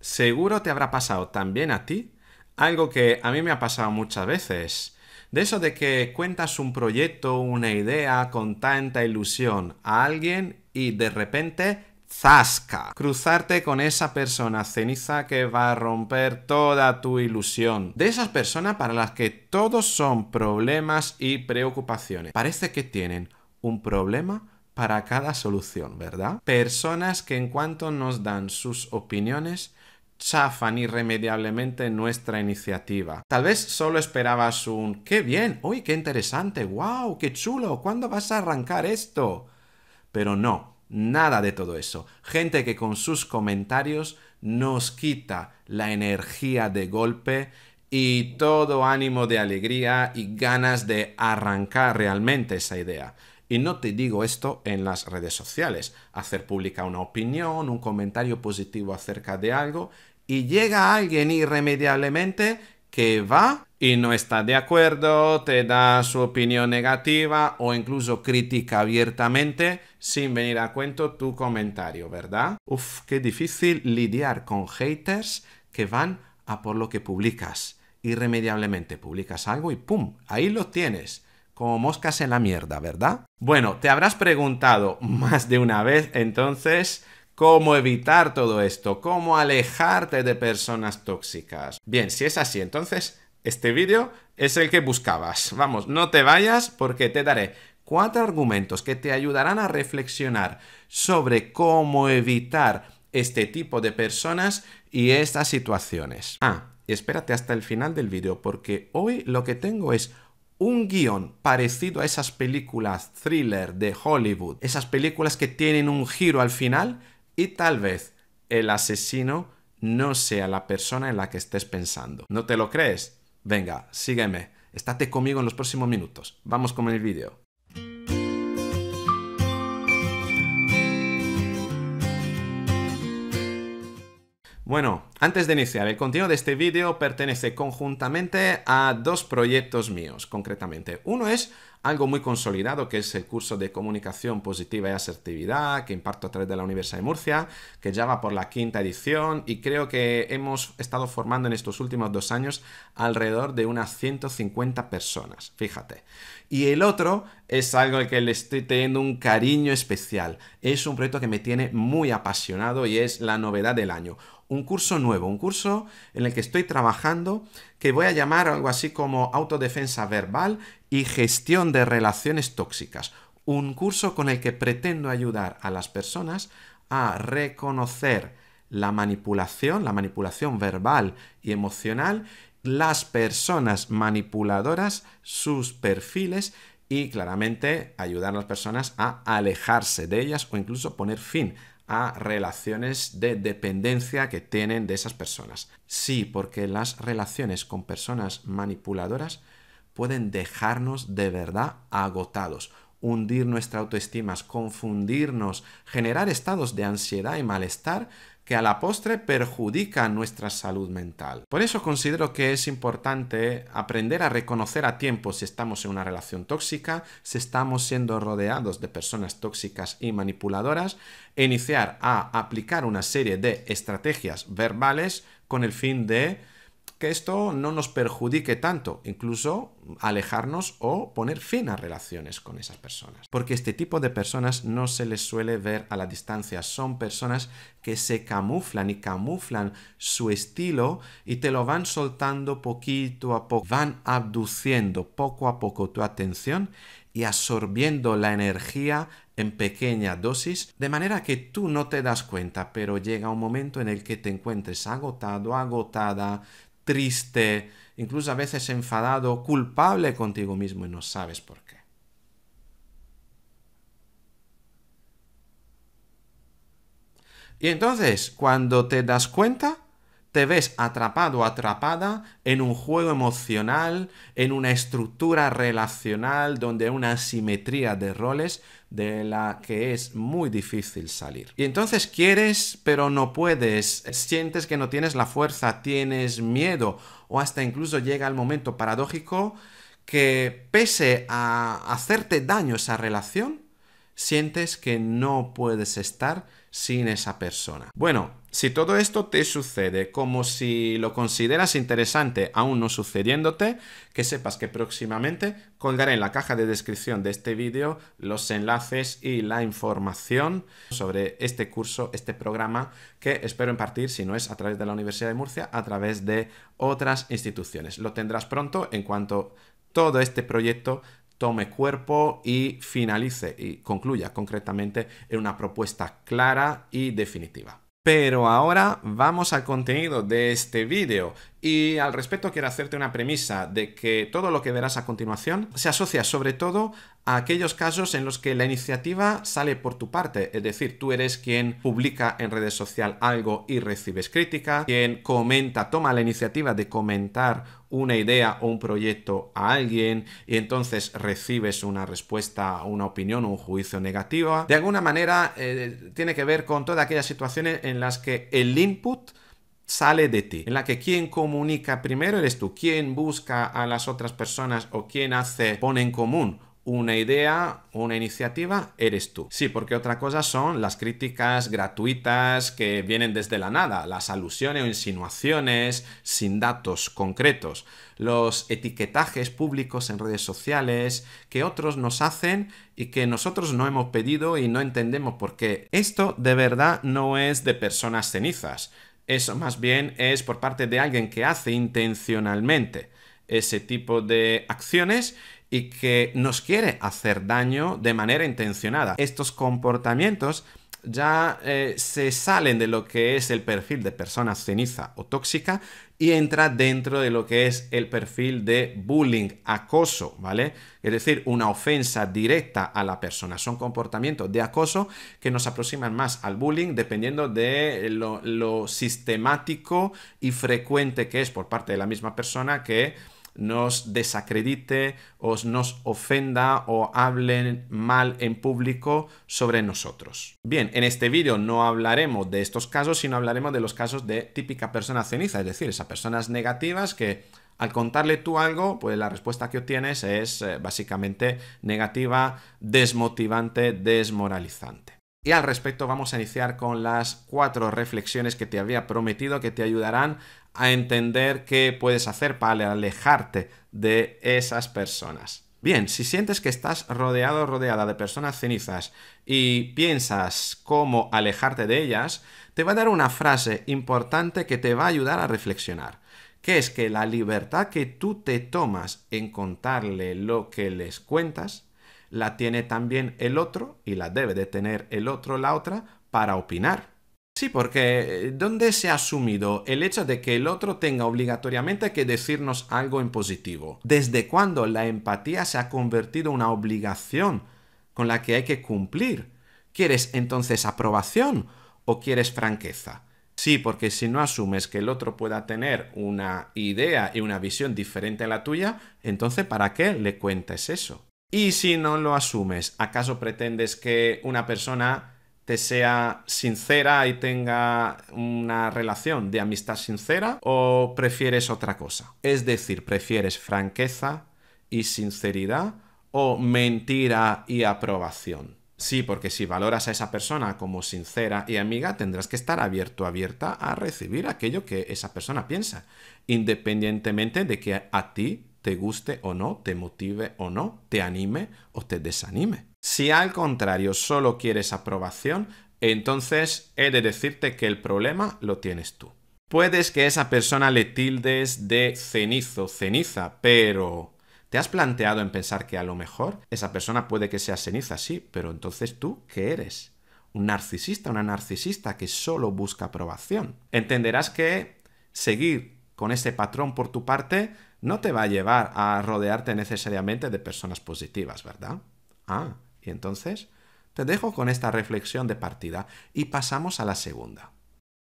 seguro te habrá pasado también a ti algo que a mí me ha pasado muchas veces. De eso de que cuentas un proyecto, una idea con tanta ilusión a alguien y de repente zasca. Cruzarte con esa persona ceniza que va a romper toda tu ilusión. De esas personas para las que todos son problemas y preocupaciones. Parece que tienen un problema para cada solución, ¿verdad? Personas que en cuanto nos dan sus opiniones, chafan irremediablemente nuestra iniciativa. Tal vez solo esperabas un ¡qué bien! ¡Uy, qué interesante! ¡Wow! ¡Qué chulo! ¿Cuándo vas a arrancar esto? Pero no, nada de todo eso. Gente que con sus comentarios nos quita la energía de golpe y todo ánimo de alegría y ganas de arrancar realmente esa idea. Y no te digo esto en las redes sociales. Hacer pública una opinión, un comentario positivo acerca de algo y llega alguien irremediablemente que va y no está de acuerdo, te da su opinión negativa o incluso critica abiertamente sin venir a cuento tu comentario, ¿verdad? Uf, qué difícil lidiar con haters que van a por lo que publicas. Irremediablemente publicas algo y ¡pum! Ahí lo tienes como moscas en la mierda, ¿verdad? Bueno, te habrás preguntado más de una vez entonces cómo evitar todo esto, cómo alejarte de personas tóxicas. Bien, si es así, entonces este vídeo es el que buscabas. Vamos, no te vayas porque te daré cuatro argumentos que te ayudarán a reflexionar sobre cómo evitar este tipo de personas y estas situaciones. Ah, espérate hasta el final del vídeo porque hoy lo que tengo es un guión parecido a esas películas thriller de Hollywood, esas películas que tienen un giro al final y tal vez el asesino no sea la persona en la que estés pensando. ¿No te lo crees? Venga, sígueme. Estate conmigo en los próximos minutos. Vamos con el vídeo. Bueno, antes de iniciar, el contenido de este vídeo pertenece conjuntamente a dos proyectos míos, concretamente. Uno es algo muy consolidado que es el curso de comunicación positiva y asertividad que imparto a través de la Universidad de Murcia, que ya va por la quinta edición y creo que hemos estado formando en estos últimos dos años alrededor de unas 150 personas, fíjate. Y el otro es algo al que le estoy teniendo un cariño especial. Es un proyecto que me tiene muy apasionado y es la novedad del año. Un curso nuevo, un curso en el que estoy trabajando que voy a llamar algo así como autodefensa verbal y gestión de relaciones tóxicas. Un curso con el que pretendo ayudar a las personas a reconocer la manipulación, la manipulación verbal y emocional, las personas manipuladoras, sus perfiles y claramente ayudar a las personas a alejarse de ellas o incluso poner fin a relaciones de dependencia que tienen de esas personas. Sí, porque las relaciones con personas manipuladoras pueden dejarnos de verdad agotados, hundir nuestra autoestima, confundirnos, generar estados de ansiedad y malestar que a la postre perjudica nuestra salud mental. Por eso considero que es importante aprender a reconocer a tiempo si estamos en una relación tóxica, si estamos siendo rodeados de personas tóxicas y manipuladoras, e iniciar a aplicar una serie de estrategias verbales con el fin de que esto no nos perjudique tanto, incluso alejarnos o poner fin a relaciones con esas personas. Porque este tipo de personas no se les suele ver a la distancia, son personas que se camuflan y camuflan su estilo y te lo van soltando poquito a poco, van abduciendo poco a poco tu atención y absorbiendo la energía en pequeña dosis, de manera que tú no te das cuenta, pero llega un momento en el que te encuentres agotado, agotada, triste, incluso a veces enfadado, culpable contigo mismo y no sabes por qué. Y entonces, cuando te das cuenta, te ves atrapado o atrapada en un juego emocional, en una estructura relacional donde hay una asimetría de roles de la que es muy difícil salir. Y entonces quieres, pero no puedes, sientes que no tienes la fuerza, tienes miedo, o hasta incluso llega el momento paradójico que pese a hacerte daño esa relación, sientes que no puedes estar sin esa persona. Bueno, si todo esto te sucede como si lo consideras interesante aún no sucediéndote, que sepas que próximamente colgaré en la caja de descripción de este vídeo los enlaces y la información sobre este curso, este programa que espero impartir, si no es a través de la Universidad de Murcia, a través de otras instituciones. Lo tendrás pronto en cuanto todo este proyecto tome cuerpo y finalice y concluya concretamente en una propuesta clara y definitiva. Pero ahora vamos al contenido de este vídeo y al respecto quiero hacerte una premisa de que todo lo que verás a continuación se asocia sobre todo a aquellos casos en los que la iniciativa sale por tu parte, es decir, tú eres quien publica en redes sociales algo y recibes crítica, quien comenta, toma la iniciativa de comentar una idea o un proyecto a alguien y entonces recibes una respuesta, una opinión, o un juicio negativo. De alguna manera eh, tiene que ver con todas aquellas situaciones en las que el input sale de ti, en la que quien comunica primero eres tú, quien busca a las otras personas o quien hace, pone en común una idea, una iniciativa, eres tú. Sí, porque otra cosa son las críticas gratuitas que vienen desde la nada, las alusiones o insinuaciones sin datos concretos, los etiquetajes públicos en redes sociales que otros nos hacen y que nosotros no hemos pedido y no entendemos por qué. Esto de verdad no es de personas cenizas eso más bien es por parte de alguien que hace intencionalmente ese tipo de acciones y que nos quiere hacer daño de manera intencionada. Estos comportamientos ya eh, se salen de lo que es el perfil de persona ceniza o tóxica y entra dentro de lo que es el perfil de bullying, acoso, ¿vale? Es decir, una ofensa directa a la persona. Son comportamientos de acoso que nos aproximan más al bullying dependiendo de lo sistemático y frecuente que es por parte de la misma persona que nos desacredite, os nos ofenda o hablen mal en público sobre nosotros. Bien, en este vídeo no hablaremos de estos casos, sino hablaremos de los casos de típica persona ceniza, es decir, esas personas negativas que al contarle tú algo, pues la respuesta que obtienes es eh, básicamente negativa, desmotivante, desmoralizante. Y al respecto vamos a iniciar con las cuatro reflexiones que te había prometido que te ayudarán a entender qué puedes hacer para alejarte de esas personas. Bien, si sientes que estás rodeado o rodeada de personas cenizas y piensas cómo alejarte de ellas, te va a dar una frase importante que te va a ayudar a reflexionar, que es que la libertad que tú te tomas en contarle lo que les cuentas, la tiene también el otro y la debe de tener el otro, la otra, para opinar Sí, porque eh, ¿dónde se ha asumido el hecho de que el otro tenga obligatoriamente que decirnos algo en positivo? ¿Desde cuándo la empatía se ha convertido en una obligación con la que hay que cumplir? ¿Quieres entonces aprobación o quieres franqueza? Sí, porque si no asumes que el otro pueda tener una idea y una visión diferente a la tuya, entonces ¿para qué le cuentes eso? Y si no lo asumes, ¿acaso pretendes que una persona te sea sincera y tenga una relación de amistad sincera o prefieres otra cosa? Es decir, ¿prefieres franqueza y sinceridad o mentira y aprobación? Sí, porque si valoras a esa persona como sincera y amiga, tendrás que estar abierto, abierta a recibir aquello que esa persona piensa, independientemente de que a ti te guste o no, te motive o no, te anime o te desanime. Si al contrario solo quieres aprobación, entonces he de decirte que el problema lo tienes tú. Puedes que esa persona le tildes de cenizo, ceniza, pero ¿te has planteado en pensar que a lo mejor esa persona puede que sea ceniza, sí, pero entonces tú, ¿qué eres? Un narcisista, una narcisista que solo busca aprobación. Entenderás que seguir con ese patrón por tu parte no te va a llevar a rodearte necesariamente de personas positivas, ¿verdad? Ah, y entonces, te dejo con esta reflexión de partida y pasamos a la segunda.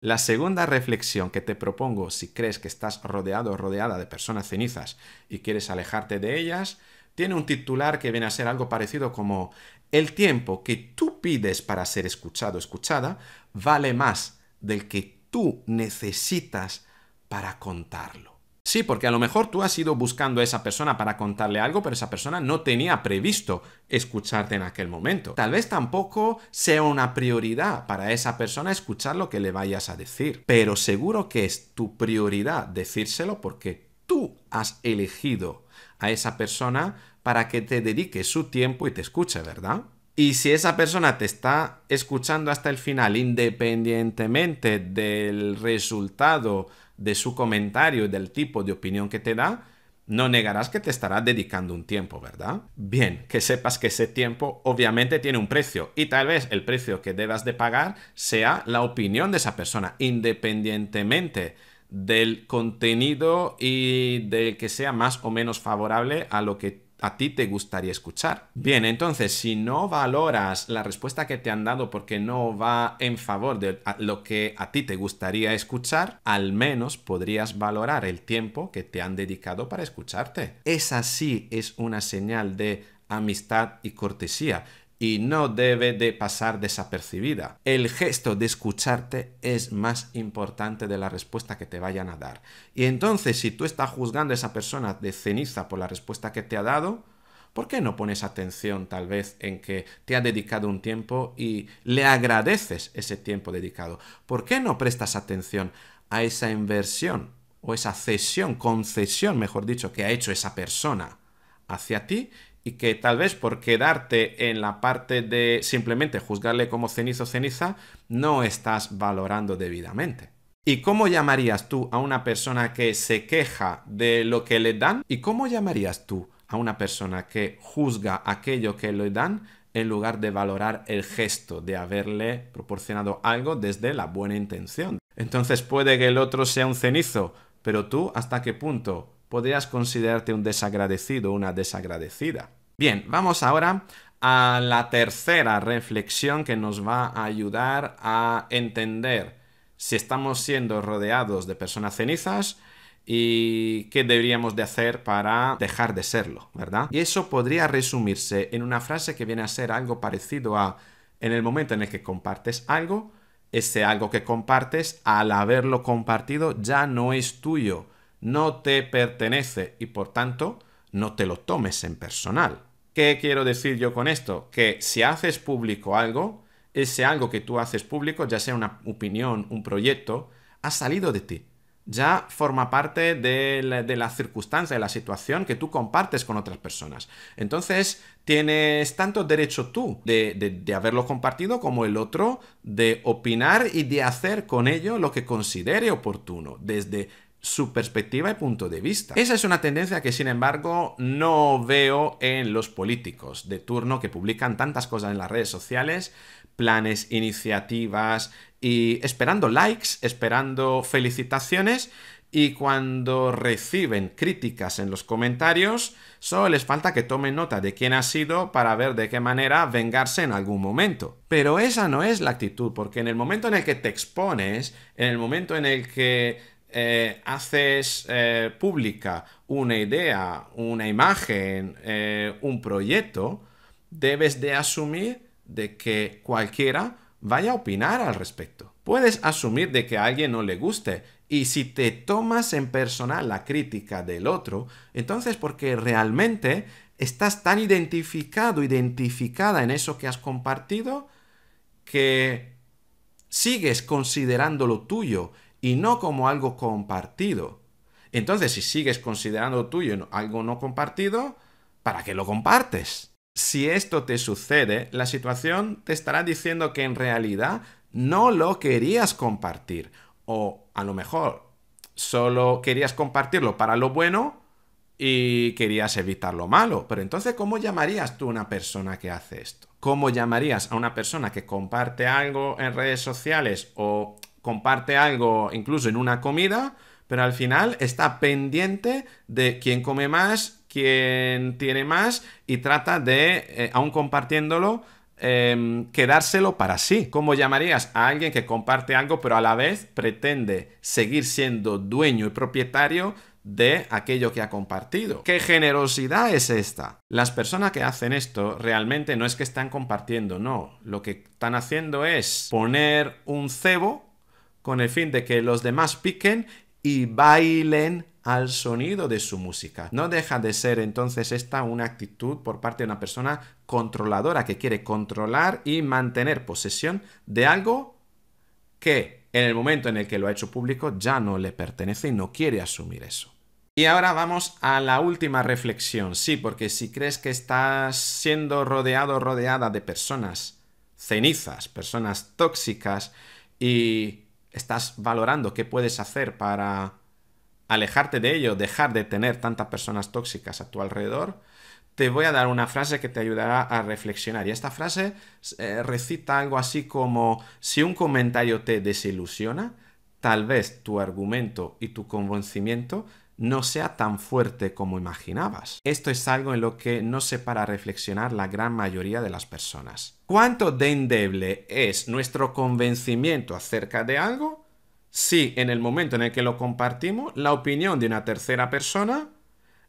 La segunda reflexión que te propongo si crees que estás rodeado o rodeada de personas cenizas y quieres alejarte de ellas, tiene un titular que viene a ser algo parecido como El tiempo que tú pides para ser escuchado o escuchada vale más del que tú necesitas para contarlo. Sí, porque a lo mejor tú has ido buscando a esa persona para contarle algo, pero esa persona no tenía previsto escucharte en aquel momento. Tal vez tampoco sea una prioridad para esa persona escuchar lo que le vayas a decir, pero seguro que es tu prioridad decírselo porque tú has elegido a esa persona para que te dedique su tiempo y te escuche, ¿verdad? Y si esa persona te está escuchando hasta el final, independientemente del resultado de su comentario y del tipo de opinión que te da, no negarás que te estará dedicando un tiempo, ¿verdad? Bien, que sepas que ese tiempo obviamente tiene un precio y tal vez el precio que debas de pagar sea la opinión de esa persona, independientemente del contenido y de que sea más o menos favorable a lo que a ti te gustaría escuchar. Bien, entonces, si no valoras la respuesta que te han dado porque no va en favor de lo que a ti te gustaría escuchar, al menos podrías valorar el tiempo que te han dedicado para escucharte. Esa sí es una señal de amistad y cortesía y no debe de pasar desapercibida. El gesto de escucharte es más importante de la respuesta que te vayan a dar. Y entonces, si tú estás juzgando a esa persona de ceniza por la respuesta que te ha dado, ¿Por qué no pones atención tal vez en que te ha dedicado un tiempo y le agradeces ese tiempo dedicado? ¿Por qué no prestas atención a esa inversión o esa cesión, concesión, mejor dicho, que ha hecho esa persona hacia ti y que tal vez por quedarte en la parte de simplemente juzgarle como cenizo ceniza, no estás valorando debidamente. ¿Y cómo llamarías tú a una persona que se queja de lo que le dan? ¿Y cómo llamarías tú a una persona que juzga aquello que le dan en lugar de valorar el gesto de haberle proporcionado algo desde la buena intención? Entonces puede que el otro sea un cenizo, pero tú hasta qué punto podrías considerarte un desagradecido, una desagradecida. Bien, vamos ahora a la tercera reflexión que nos va a ayudar a entender si estamos siendo rodeados de personas cenizas, y qué deberíamos de hacer para dejar de serlo, ¿verdad? Y eso podría resumirse en una frase que viene a ser algo parecido a en el momento en el que compartes algo, ese algo que compartes al haberlo compartido ya no es tuyo, no te pertenece y por tanto no te lo tomes en personal. ¿Qué quiero decir yo con esto? Que si haces público algo, ese algo que tú haces público, ya sea una opinión, un proyecto, ha salido de ti. Ya forma parte de la, circunstancia, de la situación que tú compartes con otras personas. Entonces, tienes tanto derecho tú de, de haberlo compartido como el otro de opinar y de hacer con ello lo que considere oportuno, desde su perspectiva y punto de vista. Esa es una tendencia que sin embargo no veo en los políticos de turno que publican tantas cosas en las redes sociales, planes, iniciativas y esperando likes, esperando felicitaciones y cuando reciben críticas en los comentarios, solo les falta que tomen nota de quién ha sido para ver de qué manera vengarse en algún momento. Pero esa no es la actitud, porque en el momento en el que te expones, en el momento en el que eh, haces eh, pública una idea, una imagen, eh, un proyecto, debes de asumir de que cualquiera vaya a opinar al respecto. Puedes asumir de que a alguien no le guste y si te tomas en personal la crítica del otro, entonces porque realmente estás tan identificado, identificada en eso que has compartido, que sigues considerando lo tuyo y no como algo compartido. Entonces, si sigues considerando tuyo algo no compartido, ¿para qué lo compartes? Si esto te sucede, la situación te estará diciendo que en realidad no lo querías compartir. O a lo mejor solo querías compartirlo para lo bueno y querías evitar lo malo. Pero entonces, ¿cómo llamarías tú a una persona que hace esto? ¿Cómo llamarías a una persona que comparte algo en redes sociales o comparte algo incluso en una comida, pero al final está pendiente de quién come más, quién tiene más y trata de, eh, aún compartiéndolo, em, quedárselo para sí. ¿Cómo llamarías a alguien que comparte algo pero a la vez pretende seguir siendo dueño y propietario de aquello que ha compartido. ¿Qué generosidad es esta? Las personas que hacen esto realmente no es que están compartiendo, no. Lo que están haciendo es poner un cebo con el fin de que los demás piquen y bailen al sonido de su música. No deja de ser entonces esta una actitud por parte de una persona controladora que quiere controlar y mantener posesión de algo que en el momento en el que lo ha hecho público ya no le pertenece y no quiere asumir eso. Y ahora vamos a la última reflexión. Sí, porque si crees que estás siendo rodeado rodeada de personas cenizas, personas tóxicas y estás valorando qué puedes hacer para alejarte de ello, dejar de tener tantas personas tóxicas a tu alrededor, te voy a dar una frase que te ayudará a reflexionar. Y esta frase eh, recita algo así como, si un comentario te desilusiona, tal vez tu argumento y tu convencimiento no sea tan fuerte como imaginabas. Esto es algo en lo que no se para reflexionar la gran mayoría de las personas. ¿Cuánto de endeble es nuestro convencimiento acerca de algo? Si en el momento en el que lo compartimos, la opinión de una tercera persona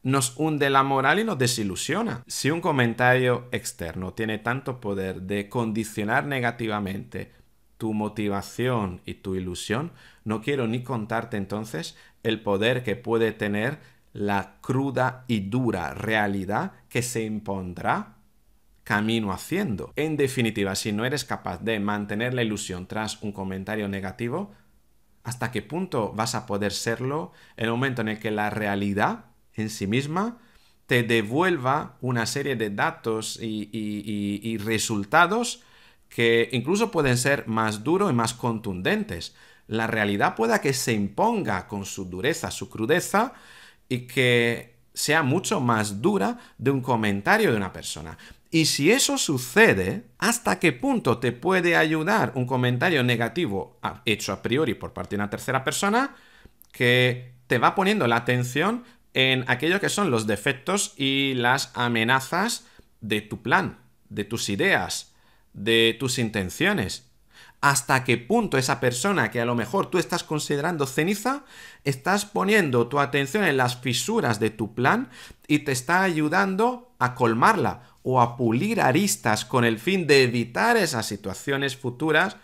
nos hunde la moral y nos desilusiona. Si un comentario externo tiene tanto poder de condicionar negativamente tu motivación y tu ilusión, no quiero ni contarte entonces el poder que puede tener la cruda y dura realidad que se impondrá camino haciendo. En definitiva, si no eres capaz de mantener la ilusión tras un comentario negativo, ¿hasta qué punto vas a poder serlo en el momento en el que la realidad en sí misma te devuelva una serie de datos y, y resultados que incluso pueden ser más duros y más contundentes. La realidad pueda que se imponga con su dureza, su crudeza, y que sea mucho más dura de un comentario de una persona. Y si eso sucede, ¿hasta qué punto te puede ayudar un comentario negativo hecho a priori por parte de una tercera persona que te va poniendo la atención en aquello que son los defectos y las amenazas de tu plan, de tus ideas, de tus intenciones. Hasta qué punto esa persona que a lo mejor tú estás considerando ceniza, estás poniendo tu atención en las fisuras de tu plan y te está ayudando a colmarla o a pulir aristas con el fin de evitar esas situaciones futuras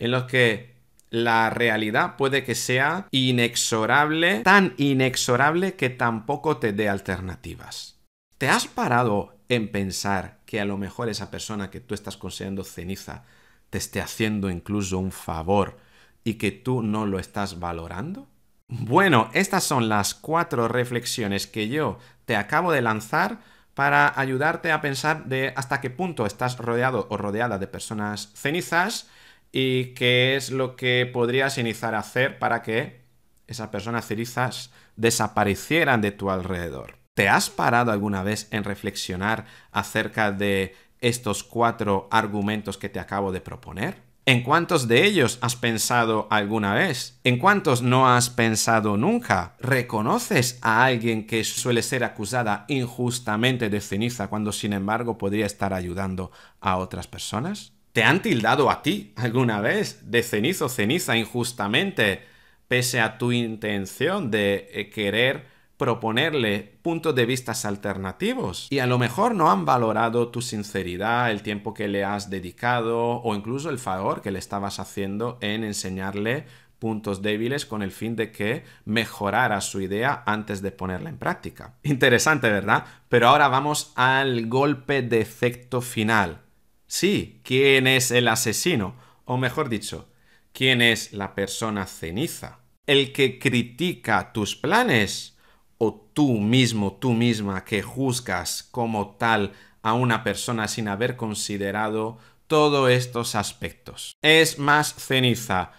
en las que la realidad puede que sea inexorable, tan inexorable que tampoco te dé alternativas. ¿Te has parado en pensar que a lo mejor esa persona que tú estás considerando ceniza te esté haciendo incluso un favor y que tú no lo estás valorando? Bueno, estas son las cuatro reflexiones que yo te acabo de lanzar para ayudarte a pensar de hasta qué punto estás rodeado o rodeada de personas cenizas y qué es lo que podrías iniciar a hacer para que esas personas cenizas desaparecieran de tu alrededor. ¿Te has parado alguna vez en reflexionar acerca de estos cuatro argumentos que te acabo de proponer? ¿En cuántos de ellos has pensado alguna vez? ¿En cuántos no has pensado nunca? ¿Reconoces a alguien que suele ser acusada injustamente de ceniza cuando sin embargo podría estar ayudando a otras personas? ¿Te han tildado a ti alguna vez de cenizo ceniza injustamente pese a tu intención de eh, querer proponerle puntos de vistas alternativos. Y a lo mejor no han valorado tu sinceridad, el tiempo que le has dedicado o incluso el favor que le estabas haciendo en enseñarle puntos débiles con el fin de que mejorara su idea antes de ponerla en práctica. Interesante, ¿verdad? Pero ahora vamos al golpe de efecto final. Sí, ¿quién es el asesino? O mejor dicho, ¿quién es la persona ceniza? El que critica tus planes o tú mismo, tú misma, que juzgas como tal a una persona sin haber considerado todos estos aspectos. ¿Es más ceniza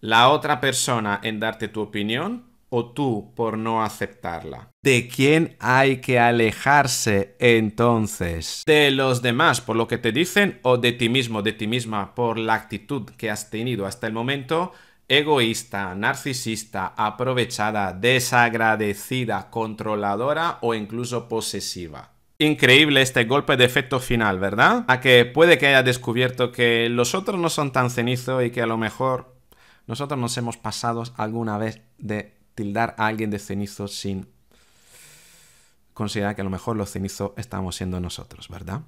la otra persona en darte tu opinión o tú por no aceptarla? ¿De quién hay que alejarse entonces? ¿De los demás por lo que te dicen o de ti mismo, de ti misma por la actitud que has tenido hasta el momento? egoísta, narcisista, aprovechada, desagradecida, controladora o incluso posesiva. Increíble este golpe de efecto final, ¿verdad? A que puede que haya descubierto que los otros no son tan cenizos y que a lo mejor nosotros nos hemos pasado alguna vez de tildar a alguien de cenizo sin considerar que a lo mejor los cenizos estamos siendo nosotros, ¿verdad?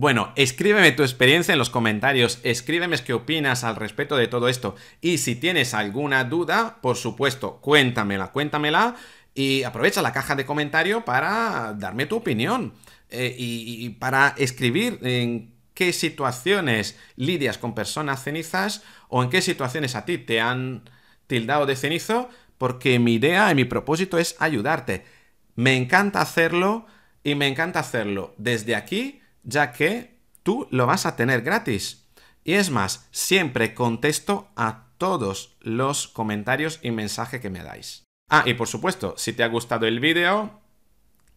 Bueno, escríbeme tu experiencia en los comentarios, escríbeme qué opinas al respecto de todo esto y si tienes alguna duda, por supuesto, cuéntamela, cuéntamela y aprovecha la caja de comentario para darme tu opinión eh, y, y, para escribir en qué situaciones lidias con personas cenizas o en qué situaciones a ti te han tildado de cenizo, porque mi idea y mi propósito es ayudarte. Me encanta hacerlo y me encanta hacerlo desde aquí ya que tú lo vas a tener gratis. Y es más, siempre contesto a todos los comentarios y mensajes que me dais. Ah, y por supuesto, si te ha gustado el vídeo,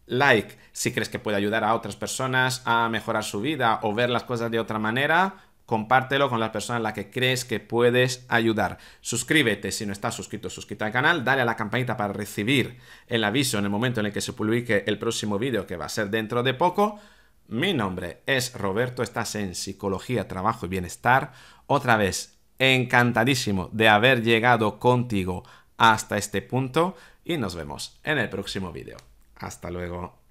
like. Si crees que puede ayudar a otras personas a mejorar su vida o ver las cosas de otra manera, compártelo con las personas a las que crees que puedes ayudar. Suscríbete si no estás suscrito, suscríbete al canal, dale a la campanita para recibir el aviso en el momento en el que se publique el próximo vídeo que va a ser dentro de poco. Mi nombre es Roberto, estás en Psicología, Trabajo y Bienestar. Otra vez, encantadísimo de haber llegado contigo hasta este punto y nos vemos en el próximo vídeo. Hasta luego.